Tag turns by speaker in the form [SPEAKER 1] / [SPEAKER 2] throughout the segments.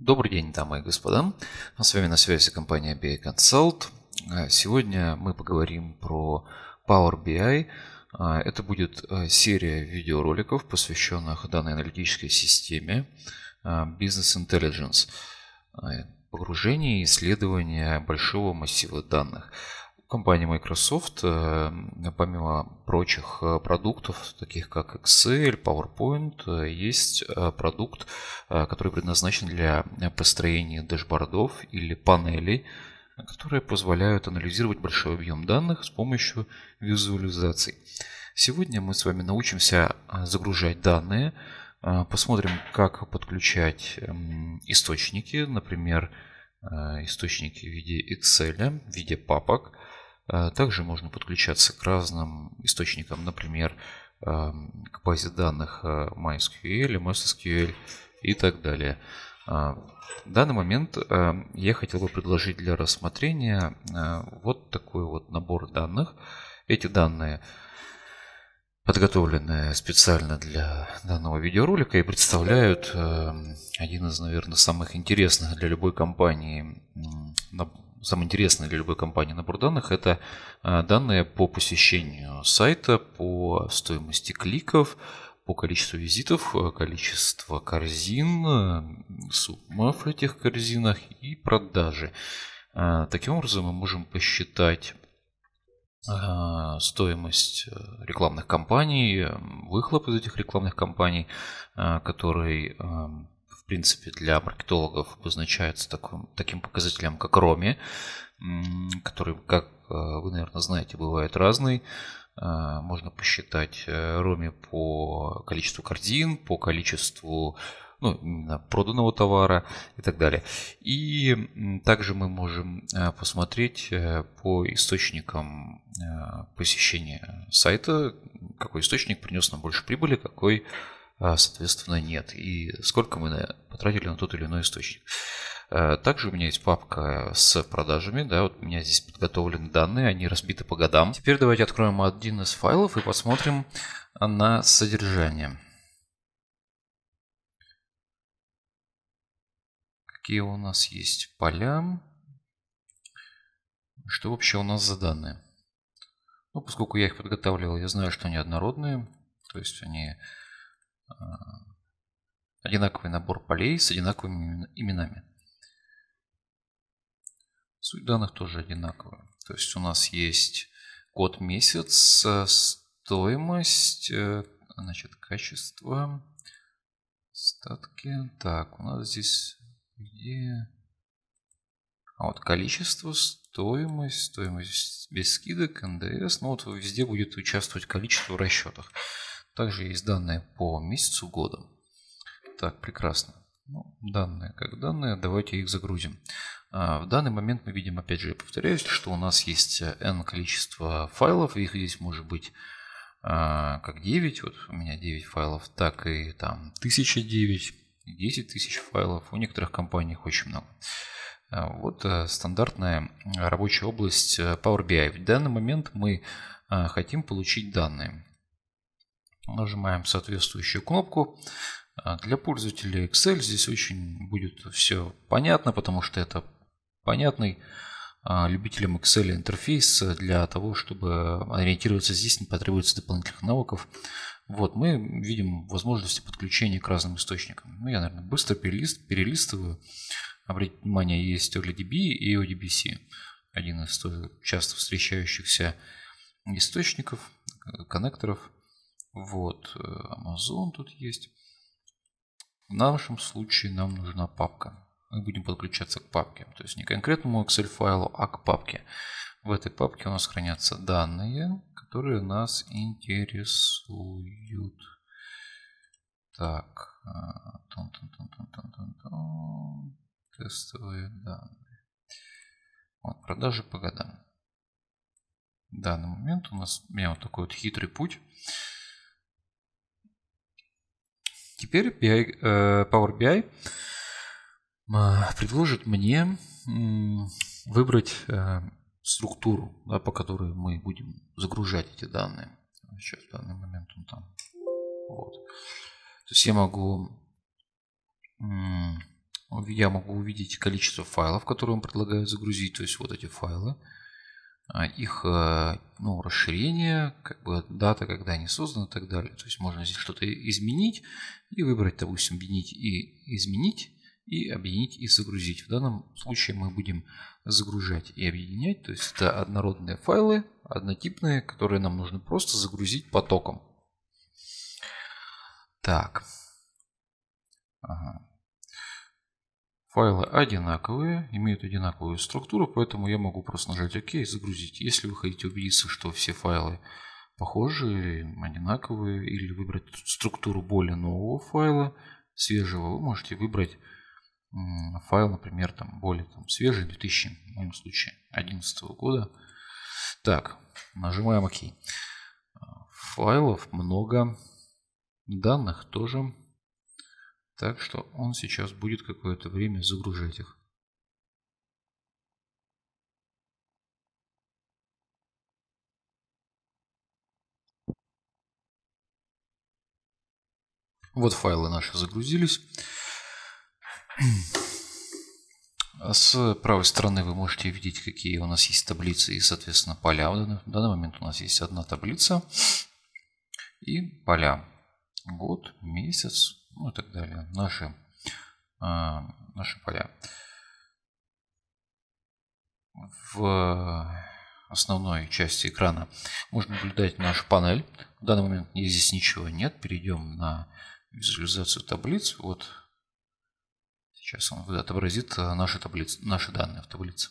[SPEAKER 1] Добрый день, дамы и господа. С вами на связи компания BI Consult. А, сегодня мы поговорим про Power BI. А, это будет а, серия видеороликов, посвященных данной аналитической системе Business Intelligence. Погружение и исследование большого массива данных компания Microsoft, э, помимо прочих э, продуктов, таких как Excel, PowerPoint, э, есть продукт, который предназначен для построения дашбордов или панелей, которые позволяют анализировать большой объем данных с помощью визуализаций. Сегодня мы с вами научимся загружать данные, посмотрим, как подключать эм, источники, например, источники в виде Excel, в виде папок – а, также можно подключаться к разным источникам, например, к базе данных а, MySQL, MySQL и так далее. А, в данный момент я хотел бы предложить для рассмотрения вот такой вот набор данных. Эти данные подготовлены специально для данного видеоролика и представляют один из, наверное, самых интересных для любой компании самое интересное для любой компании набор данных – это э, данные по посещению сайта, по стоимости кликов, по количеству визитов, э, количество корзин, э, сумма в этих корзинах и продажи. Таким образом мы можем посчитать стоимость рекламных кампаний, выхлоп из этих рекламных кампаний, который эм, принципе, для маркетологов обозначается таким, таким показателем, как РОМИ, который, как э, вы, наверное, знаете, бывает разный. Э, можно посчитать э, РОМИ по количеству корзин, по количеству ну, проданного товара и так далее. И также мы можем посмотреть по источникам посещения сайта, какой источник принес нам больше прибыли, какой а, соответственно, нет. И сколько мы потратили на тот или иной источник. Э, также у меня есть папка с продажами, да, вот у меня здесь подготовлены данные, они разбиты по годам. Теперь давайте откроем один из файлов и посмотрим на содержание. Какие у нас есть поля? Что вообще у нас за данные? Ну, поскольку я их подготавливал, я знаю, что они однородные, то есть они Э, одинаковый набор полей с одинаковыми именами. Суть данных тоже одинаковая. То есть у нас есть код, месяц, э, стоимость, э, значит, качество, статки. Так, у нас здесь где... А вот количество, стоимость, стоимость без скидок, НДС. Ну вот везде будет участвовать количество в расчетах. Также есть данные по месяцу году Так, прекрасно. Ну, данные как данные, давайте их загрузим. А, в данный момент мы видим, опять же, я повторяюсь, что у нас есть э, n количество файлов, их здесь может быть а, как 9, вот у меня 9 файлов, так и там 1009, 10 тысяч файлов, у некоторых компаний их очень много. А, вот э, стандартная рабочая область э, Power BI. В данный момент мы хотим получить данные. Нажимаем соответствующую кнопку. А, для пользователей Excel здесь очень будет все понятно, потому что это понятный а, любителям Excel интерфейс для того, чтобы ориентироваться здесь, не потребуется дополнительных навыков. Вот, мы видим возможности подключения к разным источникам. Ну, я, наверное, быстро перелист, перелистываю. Обратите внимание, есть OLEDB и ODBC. Один из часто встречающихся источников, э, коннекторов. Вот, э, Amazon тут есть. В нашем случае нам нужна папка. Мы будем подключаться к папке. То есть не к конкретному Excel файлу, а к папке. В этой папке у нас хранятся данные, которые нас интересуют. Так. Э, Тон -тон -тон -тон -тон -тон -тон. Тестовые данные. Вот, продажи по годам. В данный момент у нас у меня вот такой вот хитрый путь теперь BI, э, Power BI а, предложит мне выбрать э, структуру, да, по которой мы будем загружать эти данные. Сейчас в данный момент он там. Вот. То есть я могу, я могу увидеть количество файлов, которые он предлагает загрузить, то есть вот эти файлы. А, их э, ну, расширение, как бы дата, когда они созданы и так далее. То есть можно здесь что-то изменить и выбрать, допустим, объединить и изменить, и объединить и загрузить. В данном случае мы будем загружать и объединять. То есть это однородные файлы, однотипные, которые нам нужно просто загрузить потоком. Так. Ага. Файлы одинаковые, имеют одинаковую структуру, поэтому я могу просто нажать ОК и загрузить. Если вы хотите убедиться, что все файлы похожие, одинаковые, или выбрать структуру более нового файла, свежего, вы можете выбрать файл, например, там более там, свежий, 2000, в моем случае, 2011 года. Так, нажимаем ОК. Э, файлов много, данных тоже так что он сейчас будет какое-то время загружать их. Вот файлы наши загрузились. С правой стороны вы можете видеть, какие у нас есть таблицы и, соответственно, поля. В данный момент у нас есть одна таблица и поля. Год, месяц, ну и так далее. Наши, а, наши поля. В основной части экрана можно наблюдать нашу панель. В данный момент здесь ничего нет. Перейдем на визуализацию таблиц. Вот сейчас он отобразит а, наши, таблицы, наши данные в таблице.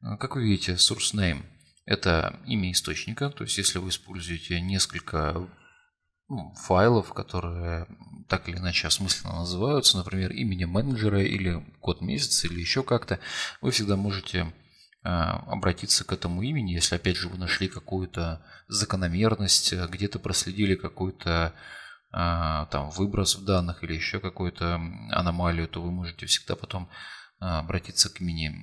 [SPEAKER 1] А, как вы видите, source name – это имя источника. То есть, если вы используете несколько ну, файлов, которые так или иначе осмысленно называются, например, имени менеджера или код месяца или еще как-то, вы всегда можете э, обратиться к этому имени, если, опять же, вы нашли какую-то закономерность, где-то проследили какой то э, там выброс в данных или еще какую-то аномалию, то вы можете всегда потом э, обратиться к имени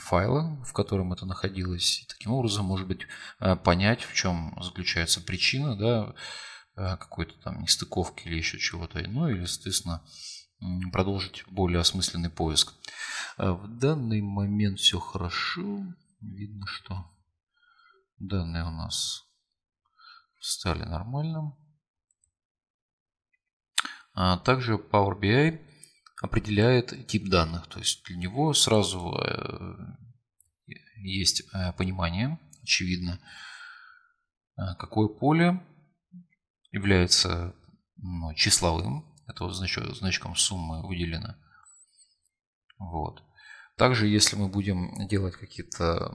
[SPEAKER 1] файла, в котором это находилось. И таким образом, может быть, понять, в чем заключается причина, да, Э, какой-то там нестыковки или еще чего-то, ну или, соответственно, продолжить более осмысленный поиск. Э, в данный момент все хорошо. Видно, что данные у нас стали нормальным. А также Power BI определяет тип данных. То есть для него сразу э, есть понимание, очевидно, какое поле является ну, числовым, это вот значок, значком суммы выделено. Вот. Также, если мы будем делать какие-то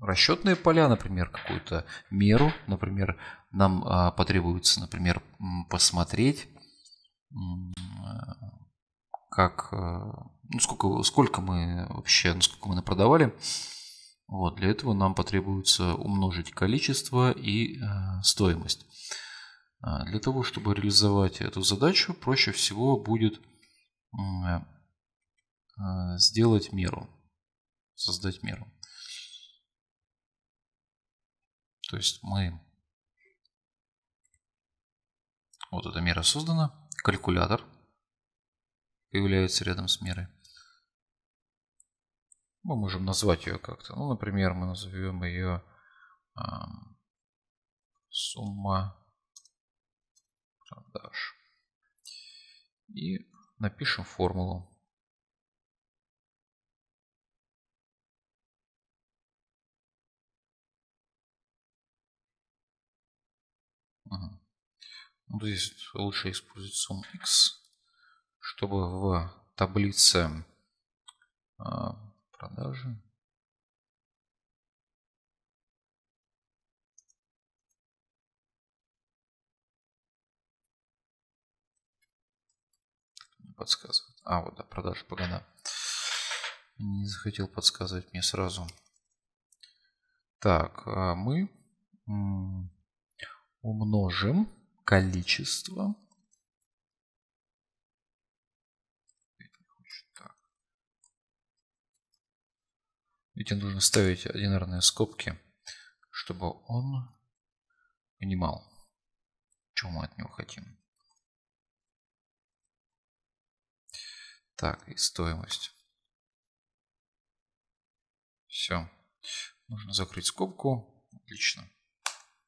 [SPEAKER 1] расчетные поля, например, какую-то меру, например, нам а, потребуется, например, посмотреть, э, как, э, ну, сколько, сколько мы вообще, ну, сколько мы напродавали. Вот, для этого нам потребуется умножить количество и э, стоимость. А, для того, чтобы реализовать эту задачу, проще всего будет э, а, сделать меру, создать меру. То есть мы... Вот эта мера создана, калькулятор появляется рядом с мерой. Мы можем назвать ее как-то. Ну, например, мы назовем ее э, сумма Dash. И напишем формулу. Ага. Вот ну, здесь лучше использовать сумму x, чтобы в таблице а, продажи подсказывает. А, вот, да, продажи погода. Не захотел подсказывать мне сразу. Так, а мы умножим количество Ведь нужно ставить одинарные скобки, чтобы он понимал, чего мы от него хотим. Так, и стоимость. Все. Нужно закрыть скобку. Отлично.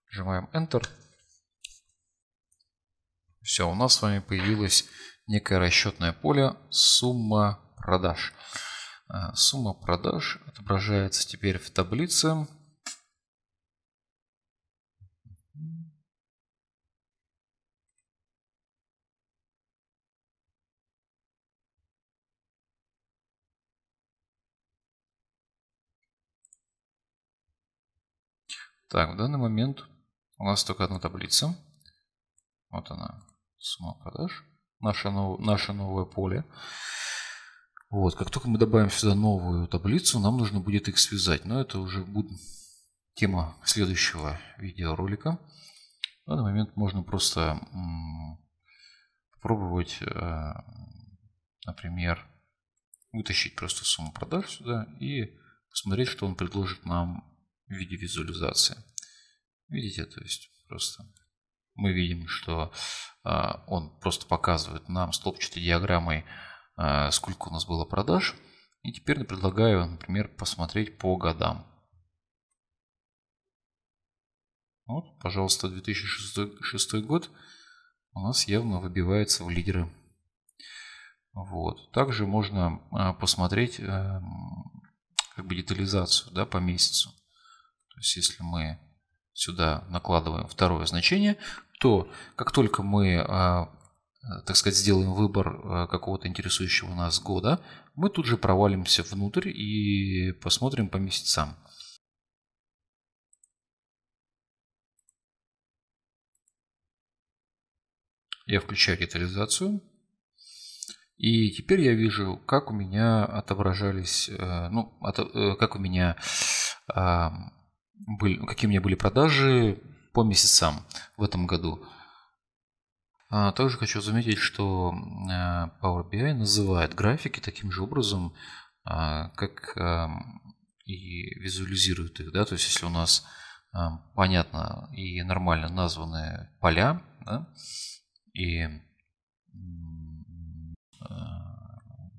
[SPEAKER 1] Нажимаем Enter. Все, у нас с вами появилось некое расчетное поле сумма продаж. Э, сумма продаж отображается теперь в таблице. Так, в данный момент у нас только одна таблица. Вот она, сумма продаж. Наше, нов, наше новое поле. Вот, как только мы добавим сюда новую таблицу, нам нужно будет их связать. Но это уже будет тема следующего видеоролика. В данный момент можно просто попробовать, э, например, вытащить просто сумму продаж сюда и посмотреть, что он предложит нам в виде визуализации. Видите, то есть просто мы видим, что а, он просто показывает нам столбчатой диаграммой, а, сколько у нас было продаж. И теперь я предлагаю, например, посмотреть по годам. Вот, пожалуйста, 2006 год у нас явно выбивается в лидеры. Вот. Также можно а, посмотреть эм, как бы детализацию да, по месяцу. То есть если мы сюда накладываем второе значение, то как только мы а, так сказать, сделаем выбор а, какого-то интересующего нас года, мы тут же провалимся внутрь и посмотрим по месяцам. Я включаю детализацию. И теперь я вижу, как у меня отображались, э, ну, э, как у меня были, какие у меня были продажи по месяцам в этом году. А, также хочу заметить, что э, Power BI называет графики таким же образом, а, как эм, и визуализирует их. Да? То есть, если у нас эм, понятно и нормально названы поля, да? и э,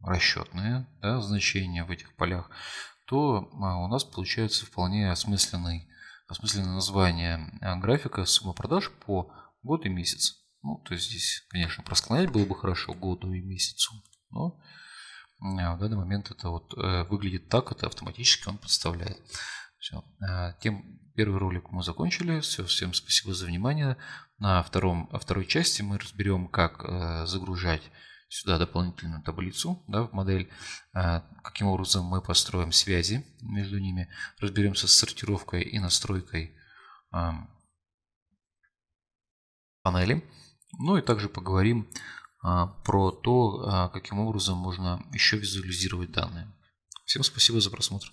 [SPEAKER 1] расчетные да, значения в этих полях, то а, у нас получается вполне осмысленный, осмысленное название а, графика суммы продаж по году и месяц. Ну, то есть здесь, конечно, просклонять было бы хорошо году и месяцу, но а, в данный момент это вот э, выглядит так, это автоматически он подставляет. Все. Тем первый ролик мы закончили. Все, всем спасибо за внимание. На втором, второй части мы разберем, как э, загружать сюда дополнительную таблицу да, в модель, а, каким образом мы построим связи между ними, разберемся с сортировкой и настройкой а, панели. Ну и также поговорим а, про то, каким образом можно еще визуализировать данные. Всем спасибо за просмотр.